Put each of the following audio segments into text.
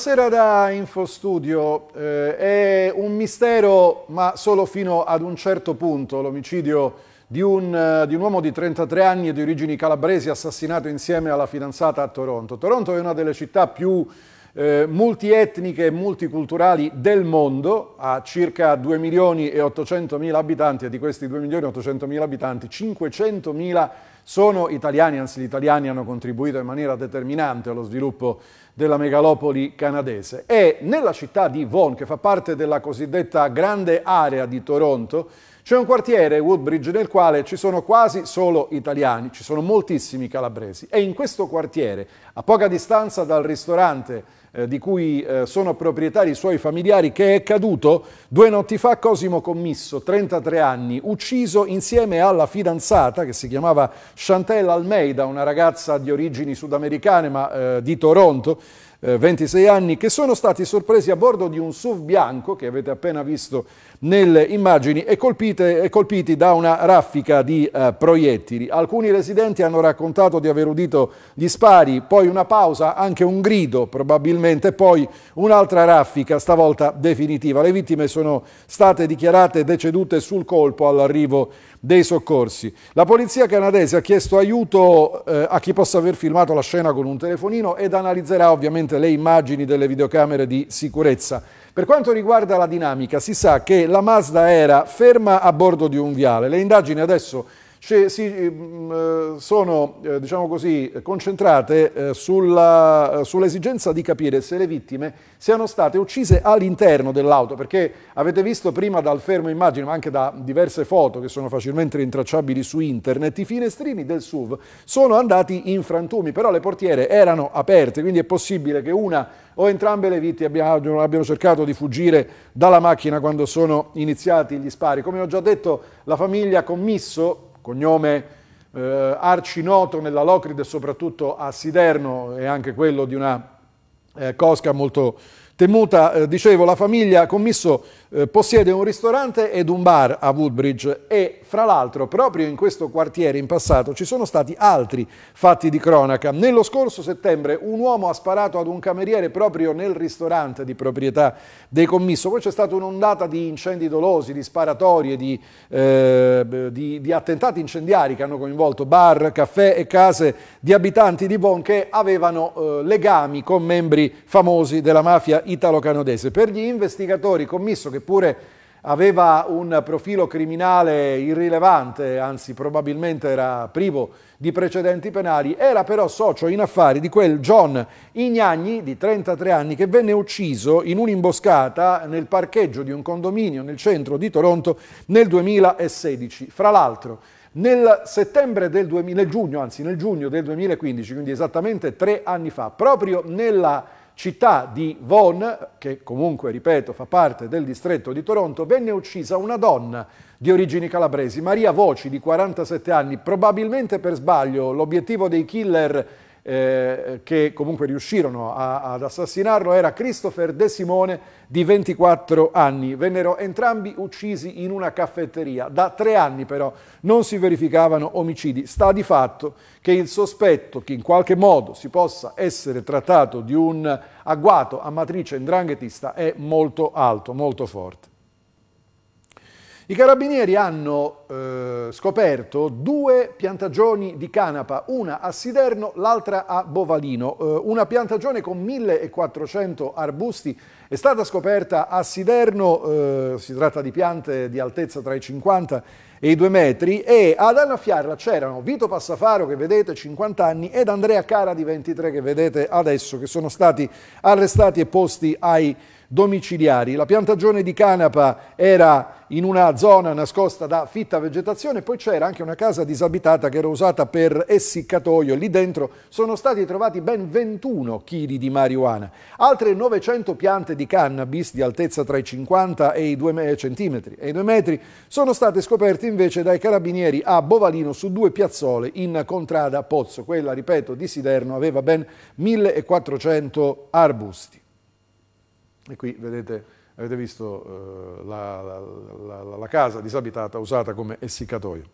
Buonasera da Infostudio. Eh, è un mistero, ma solo fino ad un certo punto, l'omicidio di, un, eh, di un uomo di 33 anni e di origini calabresi assassinato insieme alla fidanzata a Toronto. Toronto è una delle città più eh, multietniche e multiculturali del mondo, ha circa 2 milioni e 800 mila abitanti e di questi 2 milioni e 800 mila abitanti 500 mila sono italiani, anzi gli italiani hanno contribuito in maniera determinante allo sviluppo della megalopoli canadese. E nella città di Vaughan, che fa parte della cosiddetta grande area di Toronto, c'è un quartiere, Woodbridge, nel quale ci sono quasi solo italiani, ci sono moltissimi calabresi e in questo quartiere, a poca distanza dal ristorante eh, di cui eh, sono proprietari i suoi familiari, che è caduto due notti fa Cosimo Commisso, 33 anni, ucciso insieme alla fidanzata che si chiamava Chantelle Almeida, una ragazza di origini sudamericane ma eh, di Toronto, eh, 26 anni, che sono stati sorpresi a bordo di un SUV bianco, che avete appena visto nelle immagini, e, colpite, e colpiti da una raffica di eh, proiettili. Alcuni residenti hanno raccontato di aver udito gli spari, poi una pausa, anche un grido probabilmente, poi un'altra raffica, stavolta definitiva. Le vittime sono state dichiarate decedute sul colpo all'arrivo dei soccorsi. La polizia canadese ha chiesto aiuto eh, a chi possa aver filmato la scena con un telefonino ed analizzerà ovviamente ovviamente le immagini delle videocamere di sicurezza. Per quanto riguarda la dinamica, si sa che la Mazda era ferma a bordo di un viale. Le indagini adesso si, si, mh, mm, eh, sono eh, diciamo così, concentrate eh, eh sull'esigenza sull di capire se le vittime siano state uccise all'interno dell'auto, perché avete visto prima dal fermo immagine, ma anche da diverse foto che sono facilmente rintracciabili su internet, i finestrini del SUV sono andati in frantumi, però le portiere erano aperte, quindi è possibile che una o entrambe le vittime abbiano, abbiano cercato di fuggire dalla macchina quando sono iniziati gli spari. Come ho già detto, la famiglia ha commisso cognome eh, arcinoto nella Locride, soprattutto a Siderno, e anche quello di una eh, cosca molto Temuta, eh, dicevo, la famiglia Commisso eh, possiede un ristorante ed un bar a Woodbridge e fra l'altro proprio in questo quartiere in passato ci sono stati altri fatti di cronaca. Nello scorso settembre un uomo ha sparato ad un cameriere proprio nel ristorante di proprietà dei Commisso. Poi c'è stata un'ondata di incendi dolosi, di sparatorie, di, eh, di, di, attentati incendiari che hanno coinvolto bar, caffè e case di abitanti di Bonn che avevano eh, legami con membri famosi della mafia italo-canadese. Per gli investigatori, commisso che pure aveva un profilo criminale irrilevante, anzi probabilmente era privo di precedenti penali, era però socio in affari di quel John Ignagni di 33 anni che venne ucciso in un'imboscata nel parcheggio di un condominio nel centro di Toronto nel 2016. Fra l'altro, nel, settembre del 2000, nel, giugno, anzi, nel giugno del 2015, quindi esattamente tre anni fa, proprio nella città di Vaughan, che comunque, ripeto, fa parte del distretto di Toronto, venne uccisa una donna di origini calabresi, Maria Voci, di 47 anni, probabilmente per sbaglio, l'obiettivo dei killer eh, che comunque riuscirono a, ad assassinarlo era Christopher De Simone di 24 anni. Vennero entrambi uccisi in una caffetteria. Da tre anni però non si verificavano omicidi. Sta di fatto che il sospetto che in qualche modo si possa essere trattato di un agguato a matrice ndranghetista è molto alto, molto forte. I carabinieri hanno eh, scoperto due piantagioni di canapa, una a Siderno, l'altra a Bovalino. Eh, una piantagione con 1400 arbusti è stata scoperta a Siderno, eh, si tratta di piante di altezza tra i 50 e i 2 metri, e ad annaffiarla c'erano Vito Passafaro, che vedete, 50 anni, ed Andrea Cara, di 23, che vedete adesso, che sono stati arrestati e posti ai domiciliari. La piantagione di canapa era in una zona nascosta da fitta vegetazione, poi c'era anche una casa disabitata che era usata per essiccatoio. Lì dentro sono stati trovati ben 21 kg di marijuana. Altre 900 piante di cannabis di altezza tra i 50 e i 2 cm e i 2 metri sono state scoperte invece dai carabinieri a Bovalino su due piazzole in contrada Pozzo. Quella, ripeto, di Siderno aveva ben 1400 arbusti. E qui vedete, avete visto eh, la, la, la, la casa disabitata usata come essiccatoio.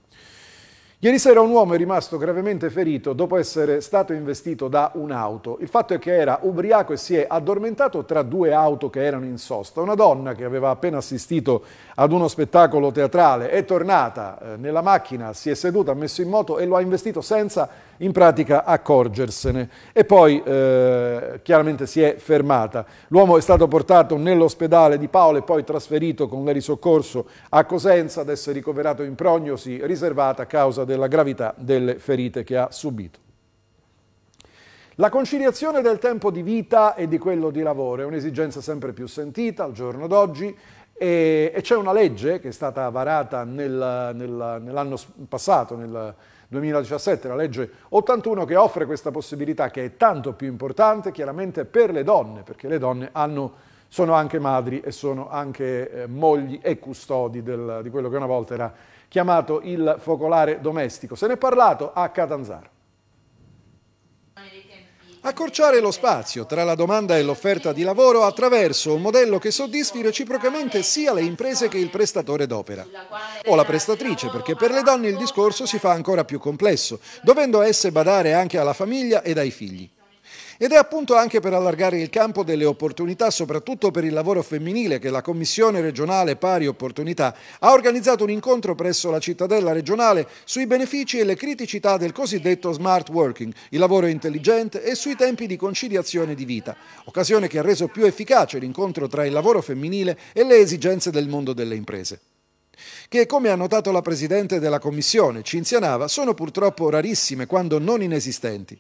Ieri sera un uomo è rimasto gravemente ferito dopo essere stato investito da un'auto. Il fatto è che era ubriaco e si è addormentato tra due auto che erano in sosta. Una donna che aveva appena assistito ad uno spettacolo teatrale è tornata eh, nella macchina, si è seduta, ha messo in moto e lo ha investito senza in pratica accorgersene. E poi eh, chiaramente si è fermata. L'uomo è stato portato nell'ospedale di Paolo e poi trasferito con l'aerisoccorso a Cosenza, adesso è ricoverato in prognosi riservata a causa del della gravità delle ferite che ha subito. La conciliazione del tempo di vita e di quello di lavoro è un'esigenza sempre più sentita al giorno d'oggi e, e c'è una legge che è stata varata nel, nel, nell'anno passato, nel 2017, la legge 81 che offre questa possibilità che è tanto più importante chiaramente per le donne, perché le donne hanno sono anche madri e sono anche eh, mogli e custodi del, di quello che una volta era chiamato il focolare domestico. Se ne è parlato a Catanzaro. Accorciare lo spazio tra la domanda e l'offerta di lavoro attraverso un modello che soddisfi reciprocamente sia le imprese che il prestatore d'opera. O la prestatrice, perché per le donne il discorso si fa ancora più complesso, dovendo esse badare anche alla famiglia ed ai figli. Ed è appunto anche per allargare il campo delle opportunità, soprattutto per il lavoro femminile, che la Commissione regionale Pari Opportunità ha organizzato un incontro presso la cittadella regionale sui benefici e le criticità del cosiddetto smart working, il lavoro intelligente e sui tempi di conciliazione di vita, occasione che ha reso più efficace l'incontro tra il lavoro femminile e le esigenze del mondo delle imprese che, come ha notato la Presidente della Commissione, Cinzia Nava, sono purtroppo rarissime quando non inesistenti.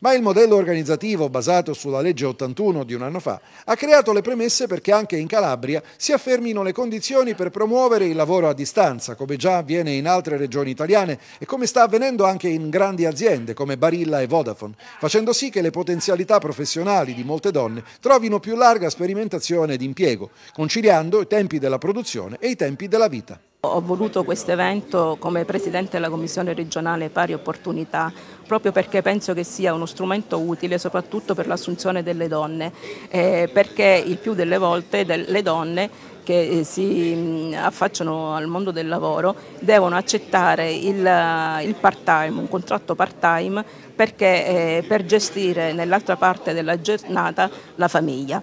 Ma il modello organizzativo basato sulla legge 81 di un anno fa ha creato le premesse perché anche in Calabria si affermino le condizioni per promuovere il lavoro a distanza, come già avviene in altre regioni italiane e come sta avvenendo anche in grandi aziende come Barilla e Vodafone, facendo sì che le potenzialità professionali di molte donne trovino più larga sperimentazione ed impiego, conciliando i tempi della produzione e i tempi della vita. Ho voluto questo evento come Presidente della Commissione regionale pari opportunità proprio perché penso che sia uno strumento utile soprattutto per l'assunzione delle donne, eh, perché il più delle volte de le donne che eh, si affacciano al mondo del lavoro devono accettare il, eh, il part time, un contratto part time perché, eh, per gestire nell'altra parte della giornata la famiglia.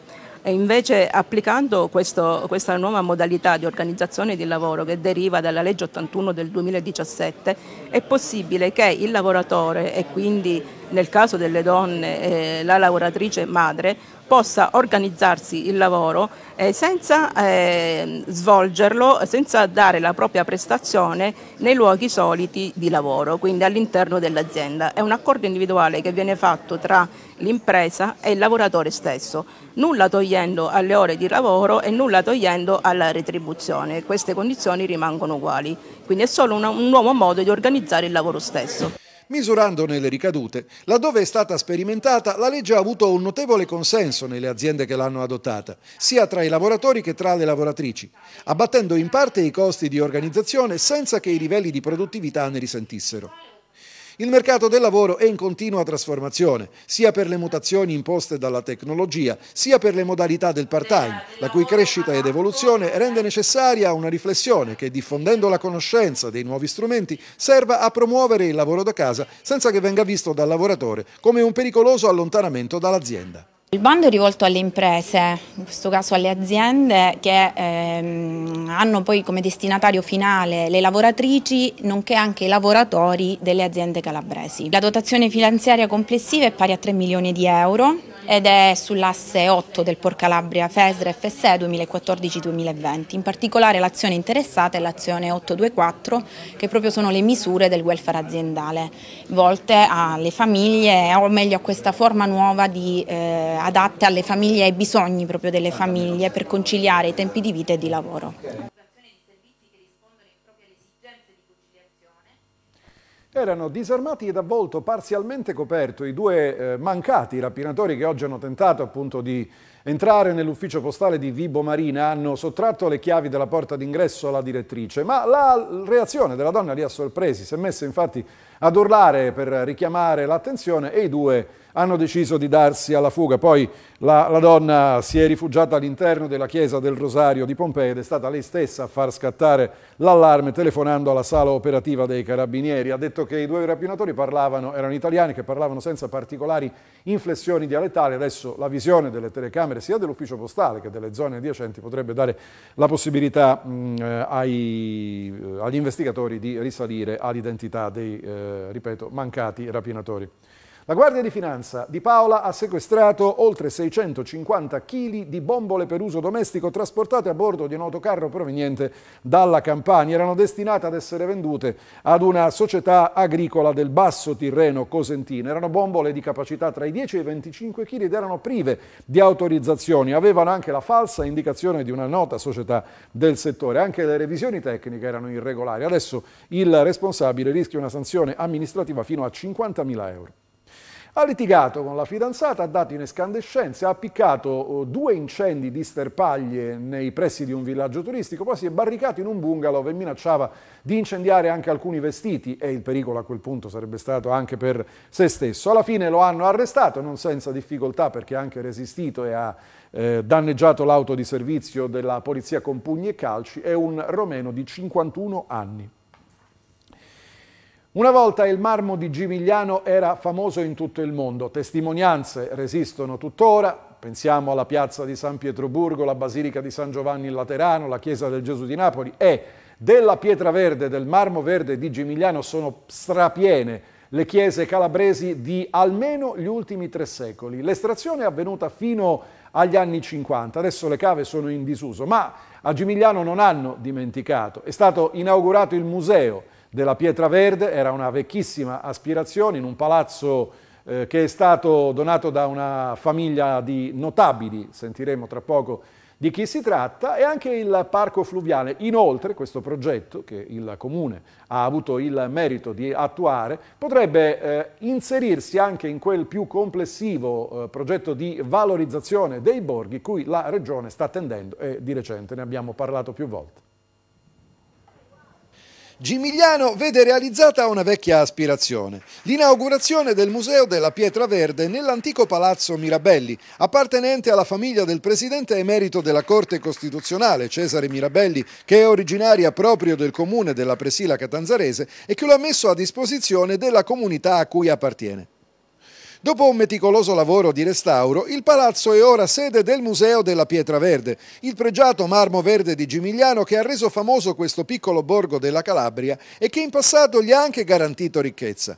E invece applicando questo, questa nuova modalità di organizzazione di lavoro che deriva dalla legge 81 del 2017 è possibile che il lavoratore e quindi nel caso delle donne eh, la lavoratrice madre possa organizzarsi il lavoro eh, senza eh, svolgerlo, senza dare la propria prestazione nei luoghi soliti di lavoro, quindi all'interno dell'azienda. È un accordo individuale che viene fatto tra l'impresa e il lavoratore stesso, nulla togliendo alle ore di lavoro e nulla togliendo alla retribuzione. Queste condizioni rimangono uguali, quindi è solo una, un nuovo modo di organizzare il lavoro stesso. Misurandone le ricadute, laddove è stata sperimentata, la legge ha avuto un notevole consenso nelle aziende che l'hanno adottata, sia tra i lavoratori che tra le lavoratrici, abbattendo in parte i costi di organizzazione senza che i livelli di produttività ne risentissero. Il mercato del lavoro è in continua trasformazione, sia per le mutazioni imposte dalla tecnologia, sia per le modalità del part-time, la cui crescita ed evoluzione rende necessaria una riflessione che, diffondendo la conoscenza dei nuovi strumenti, serva a promuovere il lavoro da casa senza che venga visto dal lavoratore come un pericoloso allontanamento dall'azienda. Il bando è rivolto alle imprese, in questo caso alle aziende che ehm, hanno poi come destinatario finale le lavoratrici nonché anche i lavoratori delle aziende calabresi. La dotazione finanziaria complessiva è pari a 3 milioni di euro ed è sull'asse 8 del Porcalabria FESRE FSE 2014-2020. In particolare l'azione interessata è l'azione 824 che proprio sono le misure del welfare aziendale volte alle famiglie o meglio a questa forma nuova di, eh, adatta alle famiglie e ai bisogni proprio delle famiglie per conciliare i tempi di vita e di lavoro. Erano disarmati ed a volto parzialmente coperto i due eh, mancati rapinatori che oggi hanno tentato appunto di Entrare nell'ufficio postale di Vibo Marina hanno sottratto le chiavi della porta d'ingresso alla direttrice, ma la reazione della donna li ha sorpresi, si è messa infatti ad urlare per richiamare l'attenzione e i due hanno deciso di darsi alla fuga. Poi la, la donna si è rifugiata all'interno della chiesa del Rosario di Pompei ed è stata lei stessa a far scattare l'allarme telefonando alla sala operativa dei carabinieri. Ha detto che i due rapinatori parlavano, erano italiani che parlavano senza particolari inflessioni dialettali, adesso la visione delle telecamere Camere sia dell'ufficio postale che delle zone adiacenti potrebbe dare la possibilità mh, ai, eh, agli investigatori di risalire all'identità dei, eh, ripeto, mancati rapinatori. La Guardia di Finanza di Paola ha sequestrato oltre 650 kg di bombole per uso domestico trasportate a bordo di un autocarro proveniente dalla Campania. Erano destinate ad essere vendute ad una società agricola del basso Tirreno cosentino. Erano bombole di capacità tra i 10 e i 25 kg ed erano prive di autorizzazioni. Avevano anche la falsa indicazione di una nota società del settore. Anche le revisioni tecniche erano irregolari. Adesso il responsabile rischia una sanzione amministrativa fino a 50.000 euro. Ha litigato con la fidanzata, ha dato in escandescenza, ha appiccato oh, due incendi di sterpaglie nei pressi di un villaggio turistico, poi si è barricato in un bungalow e minacciava di incendiare anche alcuni vestiti e il pericolo a quel punto sarebbe stato anche per se stesso. Alla fine lo hanno arrestato, non senza difficoltà perché ha anche resistito e ha eh, danneggiato l'auto di servizio della polizia con pugni e calci, è un romeno di 51 anni. Una volta il marmo di Gimigliano era famoso in tutto il mondo, testimonianze resistono tuttora, pensiamo alla piazza di San Pietroburgo, la basilica di San Giovanni in Laterano, la chiesa del Gesù di Napoli e della pietra verde, del marmo verde di Gimigliano sono strapiene le chiese calabresi di almeno gli ultimi tre secoli. L'estrazione è avvenuta fino agli anni 50, adesso le cave sono in disuso, ma a Gimigliano non hanno dimenticato, è stato inaugurato il museo della Pietra Verde, era una vecchissima aspirazione in un palazzo eh, che è stato donato da una famiglia di notabili, sentiremo tra poco di chi si tratta, e anche il parco fluviale. Inoltre questo progetto, che il Comune ha avuto il merito di attuare, potrebbe eh, inserirsi anche in quel più complessivo eh, progetto di valorizzazione dei borghi cui la Regione sta tendendo e di recente ne abbiamo parlato più volte. Gimigliano vede realizzata una vecchia aspirazione, l'inaugurazione del Museo della Pietra Verde nell'antico Palazzo Mirabelli, appartenente alla famiglia del presidente emerito della Corte Costituzionale, Cesare Mirabelli, che è originaria proprio del comune della Presila Catanzarese e che lo ha messo a disposizione della comunità a cui appartiene. Dopo un meticoloso lavoro di restauro, il palazzo è ora sede del Museo della Pietra Verde, il pregiato marmo verde di Gimigliano che ha reso famoso questo piccolo borgo della Calabria e che in passato gli ha anche garantito ricchezza.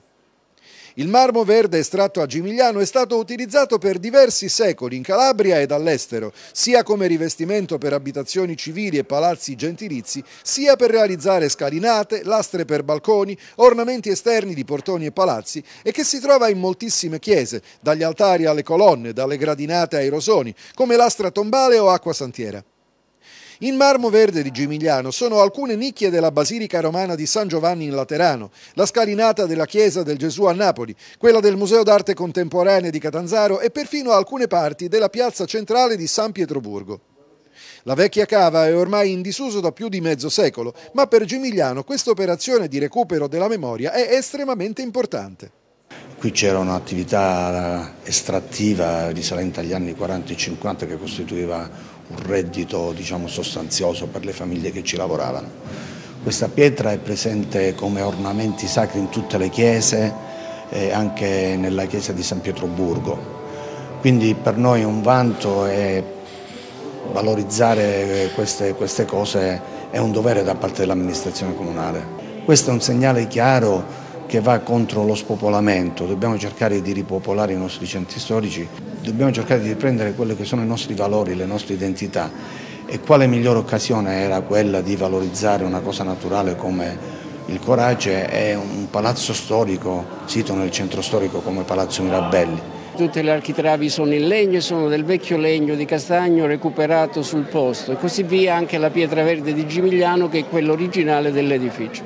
Il marmo verde estratto a Gimigliano è stato utilizzato per diversi secoli in Calabria ed all'estero, sia come rivestimento per abitazioni civili e palazzi gentilizi, sia per realizzare scalinate, lastre per balconi, ornamenti esterni di portoni e palazzi e che si trova in moltissime chiese, dagli altari alle colonne, dalle gradinate ai rosoni, come lastra tombale o acqua santiera. In marmo verde di Gimigliano sono alcune nicchie della Basilica Romana di San Giovanni in Laterano, la scalinata della Chiesa del Gesù a Napoli, quella del Museo d'Arte Contemporanea di Catanzaro e perfino alcune parti della piazza centrale di San Pietroburgo. La vecchia cava è ormai in disuso da più di mezzo secolo, ma per Gimigliano questa operazione di recupero della memoria è estremamente importante. Qui c'era un'attività estrattiva risalente agli anni 40 e 50 che costituiva un reddito diciamo, sostanzioso per le famiglie che ci lavoravano. Questa pietra è presente come ornamenti sacri in tutte le chiese, e anche nella chiesa di San Pietroburgo. Quindi per noi un vanto e valorizzare queste, queste cose è un dovere da parte dell'amministrazione comunale. Questo è un segnale chiaro che va contro lo spopolamento, dobbiamo cercare di ripopolare i nostri centri storici, dobbiamo cercare di riprendere quelli che sono i nostri valori, le nostre identità e quale migliore occasione era quella di valorizzare una cosa naturale come il Corace è un palazzo storico, sito nel centro storico come Palazzo Mirabelli. Tutte le architravi sono in legno e sono del vecchio legno di castagno recuperato sul posto e così via anche la pietra verde di Gimigliano che è quella originale dell'edificio.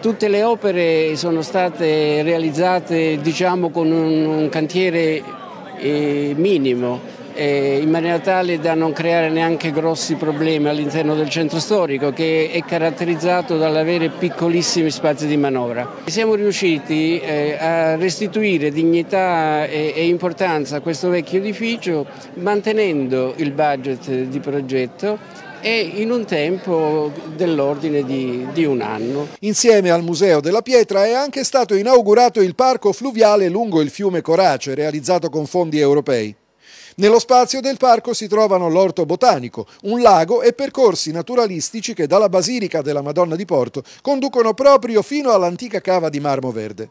Tutte le opere sono state realizzate diciamo, con un, cantiere eh, minimo, eh, in maniera tale da non creare neanche grossi problemi all'interno del centro storico che è caratterizzato dall'avere piccolissimi spazi di manovra. Siamo riusciti eh, a restituire dignità e, e importanza a questo vecchio edificio mantenendo il budget di progetto e in un tempo dell'ordine di, di, un anno. Insieme al Museo della Pietra è anche stato inaugurato il parco fluviale lungo il fiume Corace, realizzato con fondi europei. Nello spazio del parco si trovano l'orto botanico, un lago e percorsi naturalistici che dalla Basilica della Madonna di Porto conducono proprio fino all'antica cava di Marmo Verde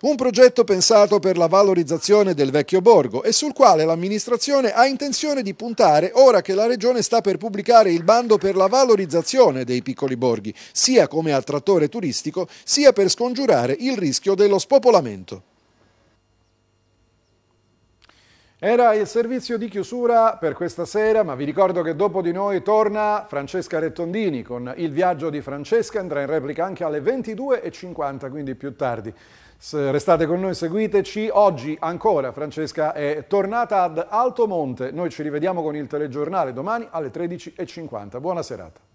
un progetto pensato per la valorizzazione del vecchio borgo e sul quale l'amministrazione ha intenzione di puntare ora che la regione sta per pubblicare il bando per la valorizzazione dei piccoli borghi, sia come attrattore turistico, sia per scongiurare il rischio dello spopolamento. Era il servizio di chiusura per questa sera, ma vi ricordo che dopo di noi torna Francesca Rettondini con Il viaggio di Francesca, andrà in replica anche alle 22.50, quindi più tardi. Restate con noi, seguiteci. Oggi ancora Francesca è tornata ad Altomonte. Noi ci rivediamo con il telegiornale domani alle 13.50. Buona serata.